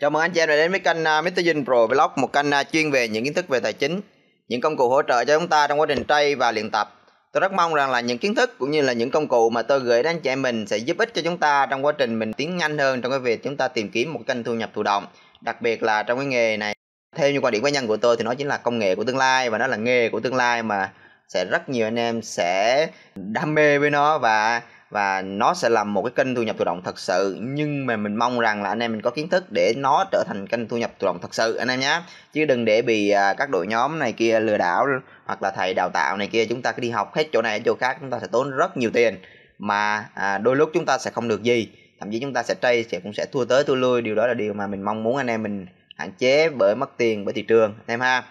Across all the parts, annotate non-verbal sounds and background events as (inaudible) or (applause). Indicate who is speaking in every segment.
Speaker 1: Chào mừng anh chị em đã đến với kênh à, Mr. Jin Pro Vlog, một kênh à, chuyên về những kiến thức về tài chính, những công cụ hỗ trợ cho chúng ta trong quá trình trade và luyện tập. Tôi rất mong rằng là những kiến thức cũng như là những công cụ mà tôi gửi đến anh chị em mình sẽ giúp ích cho chúng ta trong quá trình mình tiến nhanh hơn trong cái việc chúng ta tìm kiếm một kênh thu nhập thụ động, đặc biệt là trong cái nghề này. Theo như quan điểm cá nhân của tôi thì nó chính là công nghệ của tương lai và nó là nghề của tương lai mà sẽ rất nhiều anh em sẽ đam mê với nó và và nó sẽ là một cái kênh thu nhập thụ động thật sự nhưng mà mình mong rằng là anh em mình có kiến thức để nó trở thành kênh thu nhập thụ động thật sự anh em nhé chứ đừng để bị à, các đội nhóm này kia lừa đảo hoặc là thầy đào tạo này kia chúng ta cứ đi học hết chỗ này đến chỗ khác chúng ta sẽ tốn rất nhiều tiền mà à, đôi lúc chúng ta sẽ không được gì thậm chí chúng ta sẽ trade sẽ cũng sẽ thua tới thua lui điều đó là điều mà mình mong muốn anh em mình hạn chế bởi mất tiền bởi thị trường anh em ha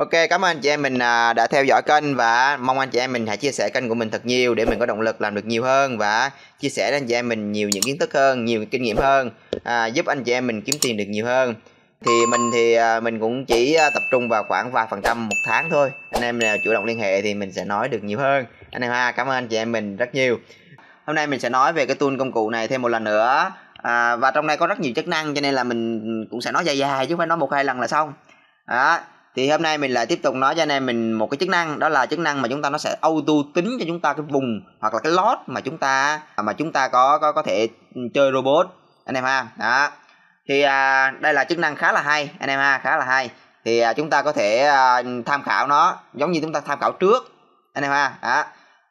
Speaker 1: Ok, cảm ơn anh chị em mình à, đã theo dõi kênh và mong anh chị em mình hãy chia sẻ kênh của mình thật nhiều để mình có động lực làm được nhiều hơn và chia sẻ đến anh chị em mình nhiều những kiến thức hơn, nhiều kinh nghiệm hơn, à, giúp anh chị em mình kiếm tiền được nhiều hơn. Thì mình thì à, mình cũng chỉ à, tập trung vào khoảng vài phần trăm một tháng thôi. Anh em nào chủ động liên hệ thì mình sẽ nói được nhiều hơn. Anh em ha, cảm ơn anh chị em mình rất nhiều. Hôm nay mình sẽ nói về cái tool công cụ này thêm một lần nữa. À, và trong này có rất nhiều chức năng cho nên là mình cũng sẽ nói dài dài chứ không phải nói một hai lần là xong. Đó, à, thì hôm nay mình lại tiếp tục nói cho anh em mình một cái chức năng đó là chức năng mà chúng ta nó sẽ auto tính cho chúng ta cái vùng hoặc là cái lot mà chúng ta à, mà chúng ta có có có thể chơi robot anh em ha đó thì à, đây là chức năng khá là hay anh em ha khá là hay thì à, chúng ta có thể à, tham khảo nó giống như chúng ta tham khảo trước anh em ha đó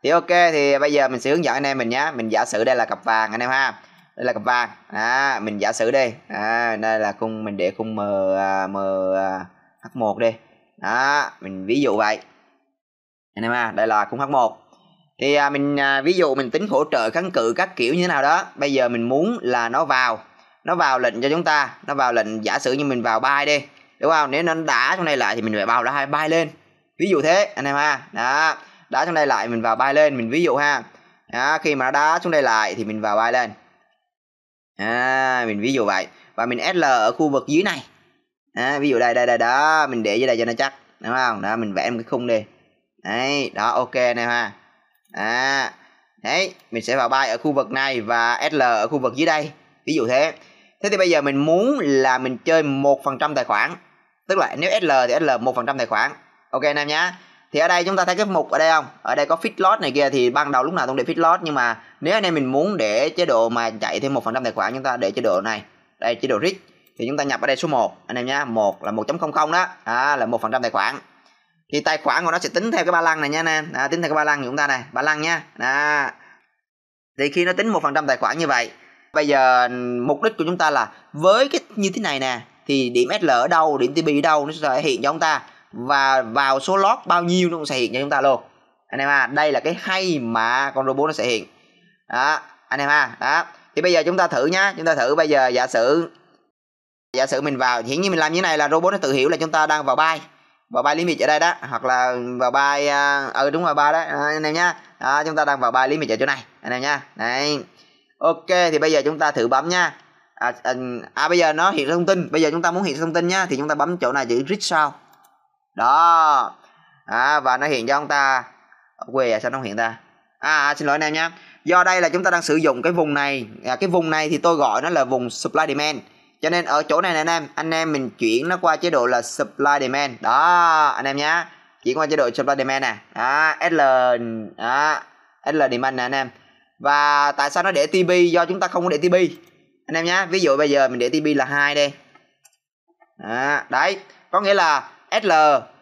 Speaker 1: thì ok thì bây giờ mình sẽ hướng dẫn anh em mình nhé mình giả sử đây là cặp vàng anh em ha đây là cặp vàng à, mình giả sử đây à, đây là khung mình để khung m à, m à, H1 đi đó mình ví dụ vậy anh em à đây là khung H1 thì à, mình à, ví dụ mình tính hỗ trợ kháng cự các kiểu như thế nào đó bây giờ mình muốn là nó vào nó vào lệnh cho chúng ta nó vào lệnh giả sử như mình vào bay đi đúng không nếu nó đã trong đây lại thì mình phải vào hai bay lên ví dụ thế anh em ha đó đá trong đây lại mình vào bay lên mình ví dụ ha đó, khi mà nó đá xuống đây lại thì mình vào bay lên à, mình ví dụ vậy và mình sl ở khu vực dưới này à, ví dụ đây đây đây đó mình để dưới đây cho nó chắc đúng không đó mình vẽ một cái khung đi đấy đó ok này ha à, đấy mình sẽ vào bay ở khu vực này và sl ở khu vực dưới đây ví dụ thế thế thì bây giờ mình muốn là mình chơi một phần trăm tài khoản tức là nếu sl thì sl một phần trăm tài khoản ok anh em nhá thì ở đây chúng ta thấy cái mục ở đây không ở đây có fit loss này kia thì ban đầu lúc nào cũng để fit loss nhưng mà nếu anh em mình muốn để chế độ mà chạy thêm một phần trăm tài khoản chúng ta để chế độ này đây chế độ rich thì chúng ta nhập ở đây số 1 anh em nhá một là 1.00 đó à, là một phần trăm tài khoản thì tài khoản của nó sẽ tính theo cái ba lăng này nha anh em à, tính theo cái ba lăng của chúng ta này ba lăng nha à. thì khi nó tính một phần trăm tài khoản như vậy bây giờ mục đích của chúng ta là với cái như thế này nè thì điểm SL ở đâu điểm TP ở đâu nó sẽ hiện cho chúng ta và vào số lót bao nhiêu nó cũng sẽ hiện cho chúng ta luôn anh em à đây là cái hay mà con robot nó sẽ hiện đó anh em à đó thì bây giờ chúng ta thử nhá chúng ta thử bây giờ giả sử giả sử mình vào hiển nhiên mình làm như này là robot nó tự hiểu là chúng ta đang vào bay vào bay limit ở đây đó hoặc là vào bay ờ ừ, đúng rồi bay đó à, anh em nhá đó, à, chúng ta đang vào bay limit ở chỗ này anh em nhá đấy ok thì bây giờ chúng ta thử bấm nha à, à, à bây giờ nó hiện thông tin bây giờ chúng ta muốn hiện thông tin nhá thì chúng ta bấm chỗ này chữ read sao đó à, và nó hiện cho chúng ta quê à sao nó không hiện ra, à, à xin lỗi anh em nhá do đây là chúng ta đang sử dụng cái vùng này à, cái vùng này thì tôi gọi nó là vùng supply demand cho nên ở chỗ này nè anh em anh em mình chuyển nó qua chế độ là supply demand đó anh em nhá chuyển qua chế độ supply demand nè đó, sl đó, sl demand nè anh em và tại sao nó để tb do chúng ta không có để tb anh em nhá ví dụ bây giờ mình để tb là hai đây đó, đấy có nghĩa là sl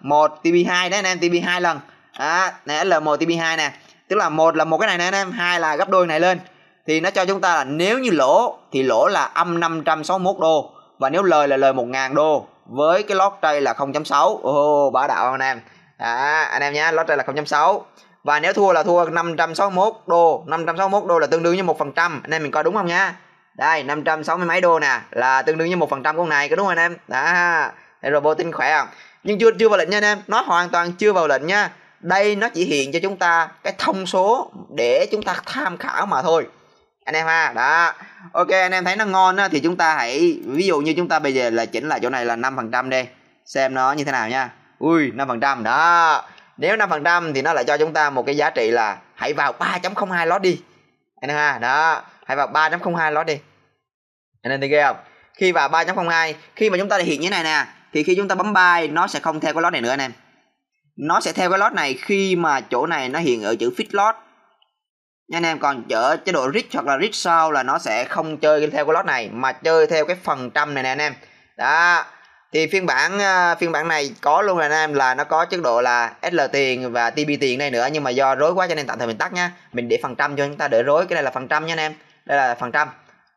Speaker 1: 1 tb 2 đấy anh em tb 2 lần đó, nè sl 1 tb 2 nè tức là một là một cái này nè anh em hai là gấp đôi này lên thì nó cho chúng ta là nếu như lỗ thì lỗ là âm 561 đô và nếu lời là lời 1.000 đô với cái lót trade là 0.6 ô oh, bá đạo anh em à, anh em nhé lót trade là 0.6 và nếu thua là thua 561 đô 561 đô là tương đương với một phần trăm anh em mình coi đúng không nha đây 560 mấy đô nè là tương đương với một phần trăm con này có đúng không anh em đó Đây rồi vô tin khỏe không nhưng chưa chưa vào lệnh nha anh em nó hoàn toàn chưa vào lệnh nha đây nó chỉ hiện cho chúng ta cái thông số để chúng ta tham khảo mà thôi anh em ha đó ok anh em thấy nó ngon á, thì chúng ta hãy ví dụ như chúng ta bây giờ là chỉnh lại chỗ này là 5% đi xem nó như thế nào nha ui 5% đó nếu 5% thì nó lại cho chúng ta một cái giá trị là hãy vào 3.02 lót đi anh em ha đó hãy vào 3.02 lót đi anh em thấy ghê không khi vào 3.02 khi mà chúng ta đã hiện như này nè thì khi chúng ta bấm buy nó sẽ không theo cái lót này nữa anh em nó sẽ theo cái lót này khi mà chỗ này nó hiện ở chữ fit lot nha anh em còn ở chế độ rich hoặc là rich sau là nó sẽ không chơi theo cái lót này mà chơi theo cái phần trăm này nè anh em đó thì phiên bản à, phiên bản này có luôn là anh em là nó có chế độ là SL tiền và TB tiền này nữa nhưng mà do rối quá cho nên tạm thời mình tắt nhá mình để phần trăm cho chúng ta đỡ rối cái này là phần trăm nha anh em đây là phần trăm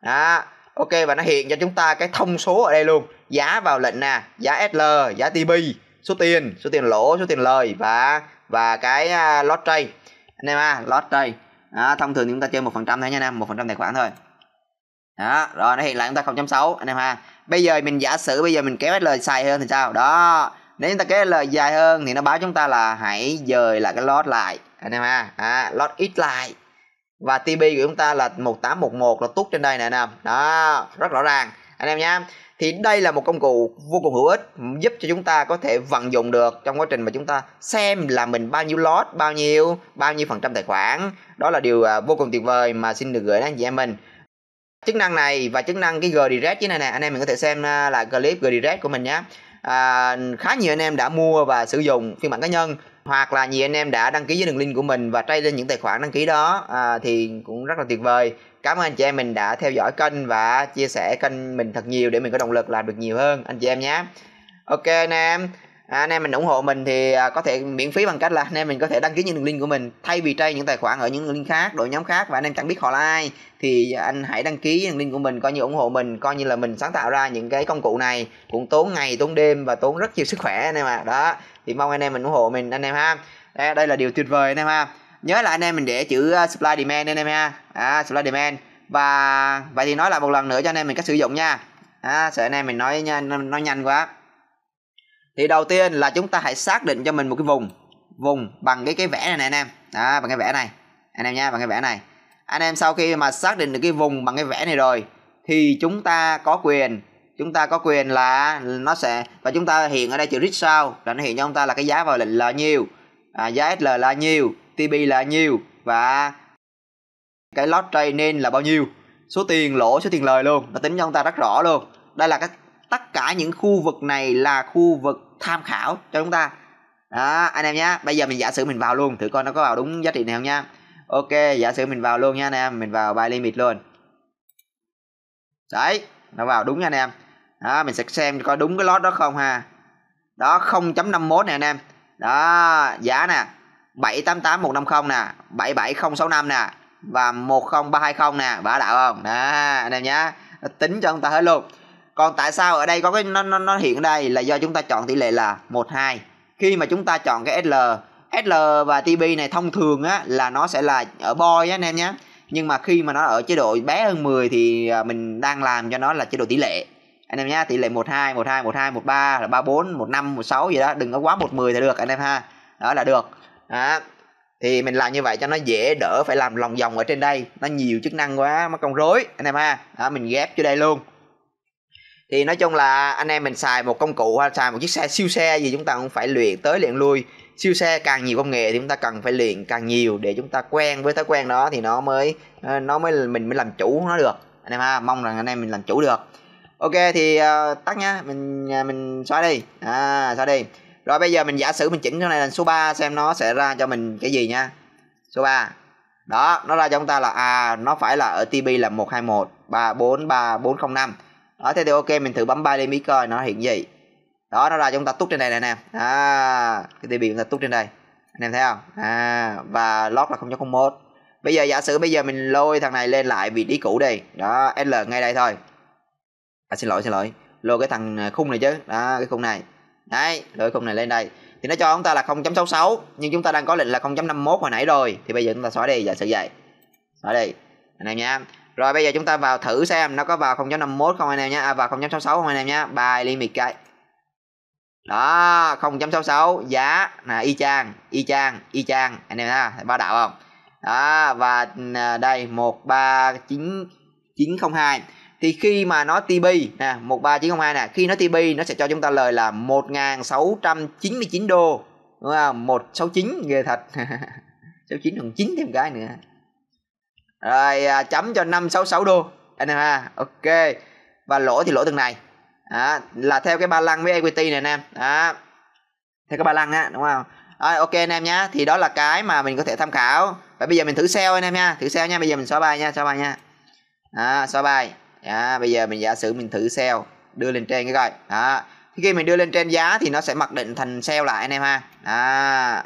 Speaker 1: đó ok và nó hiện cho chúng ta cái thông số ở đây luôn giá vào lệnh nè giá SL giá TB số tiền số tiền lỗ số tiền lời và và cái uh, lot trade anh em à, lot trade đó, thông thường thì chúng ta chơi một phần trăm thôi nha anh em một phần trăm tài khoản thôi đó rồi nó hiện lại chúng ta không 0 sáu anh em ha bây giờ mình giả sử bây giờ mình kéo l dài hơn thì sao đó nếu chúng ta kéo l dài hơn thì nó báo chúng ta là hãy dời lại cái lót lại anh em ha à, lót ít lại và TB của chúng ta là 1811 là tút trên đây nè anh em đó rất rõ ràng anh em nha thì đây là một công cụ vô cùng hữu ích giúp cho chúng ta có thể vận dụng được trong quá trình mà chúng ta xem là mình bao nhiêu lot bao nhiêu bao nhiêu phần trăm tài khoản đó là điều à, vô cùng tuyệt vời mà xin được gửi đến anh chị em mình chức năng này và chức năng cái Gdirect như này nè anh em mình có thể xem à, là clip Gdirect của mình nhé à, khá nhiều anh em đã mua và sử dụng phiên bản cá nhân hoặc là nhiều anh em đã đăng ký với đường link của mình và trade lên những tài khoản đăng ký đó à, thì cũng rất là tuyệt vời cảm ơn anh chị em mình đã theo dõi kênh và chia sẻ kênh mình thật nhiều để mình có động lực làm được nhiều hơn anh chị em nhé ok anh em à, anh em mình ủng hộ mình thì à, có thể miễn phí bằng cách là anh em mình có thể đăng ký những đường link của mình thay vì trai những tài khoản ở những link khác đội nhóm khác và anh em chẳng biết họ là ai thì anh hãy đăng ký đường link của mình coi như ủng hộ mình coi như là mình sáng tạo ra những cái công cụ này cũng tốn ngày tốn đêm và tốn rất nhiều sức khỏe anh em ạ à. đó thì mong anh em mình ủng hộ mình anh em ha đây, đây là điều tuyệt vời anh em ha nhớ là anh em mình để chữ ờ, supply demand anh em ha à, supply demand và vậy thì nói lại một lần nữa cho anh em mình cách sử dụng nha à, sợ anh em mình nói nhanh nói nhanh quá thì đầu tiên là chúng ta hãy xác định cho mình một cái vùng vùng bằng cái cái vẽ này này anh em đó bằng cái vẽ này anh em nha bằng cái vẽ này anh em sau khi mà xác định được cái vùng bằng cái vẽ này rồi thì chúng ta có quyền chúng ta có quyền là nó sẽ và chúng ta hiện ở đây chữ rich sao là nó hiện cho chúng ta là cái giá vào lệnh là nhiều à, giá SL là nhiều TP là nhiêu và cái lot trade nên là bao nhiêu số tiền lỗ số tiền lời luôn nó tính cho chúng ta rất rõ luôn đây là các tất cả những khu vực này là khu vực tham khảo cho chúng ta đó anh em nhé bây giờ mình giả sử mình vào luôn thử coi nó có vào đúng giá trị nào không nha ok giả sử mình vào luôn nha anh em mình vào bài limit luôn đấy nó vào đúng nha anh em đó mình sẽ xem coi đúng cái lot đó không ha đó 0.51 nè anh em đó giá nè 788150 nè 77065 nè và 10320 nè bả đạo không đó anh em nhá tính cho ông ta hết luôn còn tại sao ở đây có cái nó nó, nó hiện ở đây là do chúng ta chọn tỷ lệ là 12 khi mà chúng ta chọn cái SL SL và TB này thông thường á là nó sẽ là ở boy á anh em nhé nhưng mà khi mà nó ở chế độ bé hơn 10 thì à, mình đang làm cho nó là chế độ tỷ lệ anh em nhá tỷ lệ 12 12 12 13 là 34 15 16 gì đó đừng có quá 10 thì được anh em ha đó là được à, thì mình làm như vậy cho nó dễ đỡ phải làm lòng vòng ở trên đây nó nhiều chức năng quá mất công rối anh em ha à, mình ghép cho đây luôn thì nói chung là anh em mình xài một công cụ hay xài một chiếc xe siêu xe gì chúng ta cũng phải luyện tới luyện lui siêu xe càng nhiều công nghệ thì chúng ta cần phải luyện càng nhiều để chúng ta quen với thói quen đó thì nó mới ờ, nó mới mình mới làm chủ nó được anh em ha mong rằng anh em mình làm chủ được ok thì uh, tắt nhá mình à, mình xóa đi à xóa đi rồi bây giờ mình giả sử mình chỉnh cái này là số 3 xem nó sẽ ra cho mình cái gì nha số 3 đó nó ra cho chúng ta là à nó phải là ở TB là 121 34 3405 đó thế thì ok mình thử bấm ba lên mỹ coi nó hiện gì đó nó ra cho chúng ta tút trên đây này nè à, cái TB chúng ta tút trên đây anh em thấy không à và lót là 0.01 bây giờ giả sử bây giờ mình lôi thằng này lên lại vị trí cũ đi đó L ngay đây thôi à xin lỗi xin lỗi lôi cái thằng khung này chứ đó cái khung này đấy gửi khung này lên đây thì nó cho chúng ta là 0.66 nhưng chúng ta đang có lệnh là 0.51 hồi nãy rồi thì bây giờ chúng ta xóa đi giả sử vậy xóa đi anh em nha rồi bây giờ chúng ta vào thử xem nó có vào 0.51 không anh em nhé à vào 0.66 không anh em nhé bài limit cái đó 0.66 giá là y chang y chang y chang anh em ha ba đạo không đó và à, đây 139902 thì khi mà nó TB nè 13902 nè khi nó TB nó sẽ cho chúng ta lời là 1699 đô đúng không 169 ghê thật 69 (laughs) còn 9 thêm cái nữa rồi à, chấm cho 566 đô anh em ha ok và lỗ thì lỗ từng này à, là theo cái ba lăng với equity này anh em à, theo cái ba lăng á đúng không à, ok anh em nhá thì đó là cái mà mình có thể tham khảo và bây giờ mình thử sell anh em nha thử sell nha bây giờ mình xóa bài nha xóa bài nha à, xóa bài à, bây giờ mình giả sử mình thử sell đưa lên trên cái coi đó thì khi mình đưa lên trên giá thì nó sẽ mặc định thành sell lại anh em ha đó,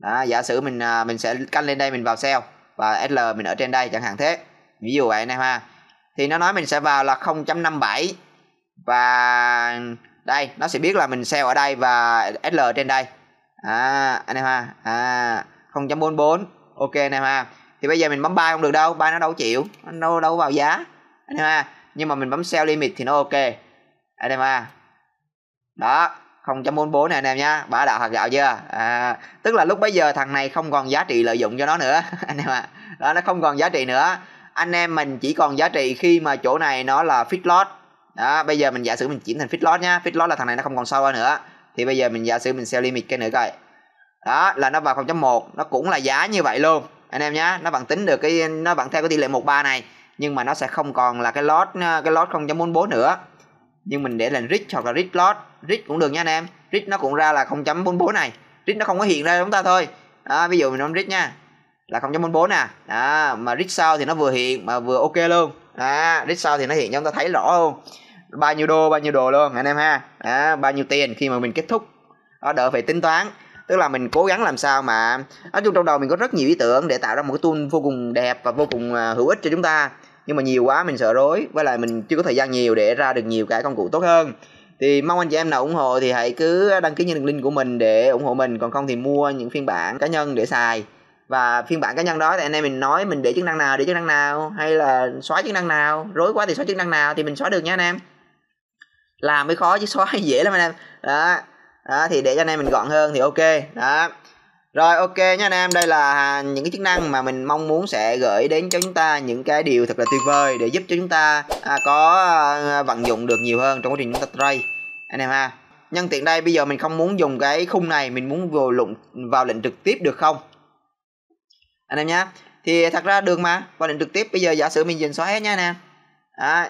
Speaker 1: đó giả sử mình à, mình sẽ canh lên đây mình vào sell và sl mình ở trên đây chẳng hạn thế ví dụ vậy anh em ha thì nó nói mình sẽ vào là 0.57 và đây nó sẽ biết là mình sell ở đây và sl trên đây à, anh em ha à, 0.44 ok anh em ha thì bây giờ mình bấm buy không được đâu buy nó đâu chịu nó đâu vào giá anh em ha nhưng mà mình bấm sell limit thì nó ok anh em ha đó 0.44 này anh em nhá bả đạo hạt gạo chưa à, tức là lúc bấy giờ thằng này không còn giá trị lợi dụng cho nó nữa (laughs) anh em ạ à. đó nó không còn giá trị nữa anh em mình chỉ còn giá trị khi mà chỗ này nó là fit lot đó bây giờ mình giả sử mình chuyển thành fit lot nhá fit lot là thằng này nó không còn sâu ra nữa thì bây giờ mình giả sử mình sell limit cái nữa coi đó là nó vào 0.1 nó cũng là giá như vậy luôn anh em nhá nó vẫn tính được cái nó vẫn theo cái tỷ lệ 13 này nhưng mà nó sẽ không còn là cái lot ờ, cái lot 0.44 nữa nhưng mình để là rich hoặc là rich lot rich cũng được nha anh em rich nó cũng ra là 0.44 này rich nó không có hiện ra chúng ta thôi đó, ví dụ mình nói rich nha là 0.44 nè đó, mà rich sau thì nó vừa hiện mà vừa ok luôn đó, rich sau thì nó hiện cho chúng ta thấy rõ luôn bao nhiêu đô bao nhiêu đồ luôn anh em ha đó, bao nhiêu tiền khi mà mình kết thúc đó, đỡ phải tính toán tức là mình cố gắng làm sao mà nói chung trong đầu mình có rất nhiều ý tưởng để tạo ra một cái tool vô cùng đẹp và vô cùng à, hữu ích cho chúng ta nhưng mà nhiều quá mình sợ rối với lại mình chưa có thời gian nhiều để ra được nhiều cái công cụ tốt hơn thì mong anh chị em nào ủng hộ thì hãy cứ đăng ký nhân đường link của mình để ủng hộ mình còn không thì mua những phiên bản cá nhân để xài và phiên bản cá nhân đó thì anh em mình nói mình để chức năng nào để chức năng nào hay là xóa chức năng nào rối quá thì xóa chức năng nào thì mình xóa được nha anh em làm mới khó chứ xóa (laughs) dễ lắm anh em đó đó, thì để cho anh em mình gọn hơn thì ok đó rồi ok nha anh em, đây là những cái chức năng mà mình mong muốn sẽ gửi đến cho chúng ta những cái điều thật là tuyệt vời để giúp cho chúng ta à, có à, vận dụng được nhiều hơn trong quá trình chúng ta trade anh em ha. Nhân tiện đây bây giờ mình không muốn dùng cái khung này, mình muốn vô lụng vào lệnh trực tiếp được không? Anh em nhá. Thì thật ra được mà, vào lệnh trực tiếp bây giờ giả sử mình dành xóa hết nha nè Đó,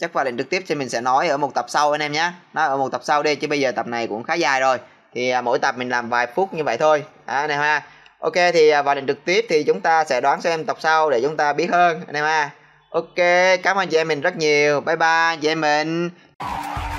Speaker 1: chắc vào lệnh trực tiếp thì mình sẽ nói ở một tập sau anh em nhé nó ở một tập sau đi chứ bây giờ tập này cũng khá dài rồi thì à, mỗi tập mình làm vài phút như vậy thôi à, anh ha ok thì à, vào lệnh trực tiếp thì chúng ta sẽ đoán xem tập sau để chúng ta biết hơn anh em ha ok cảm ơn chị em mình rất nhiều bye bye chị em mình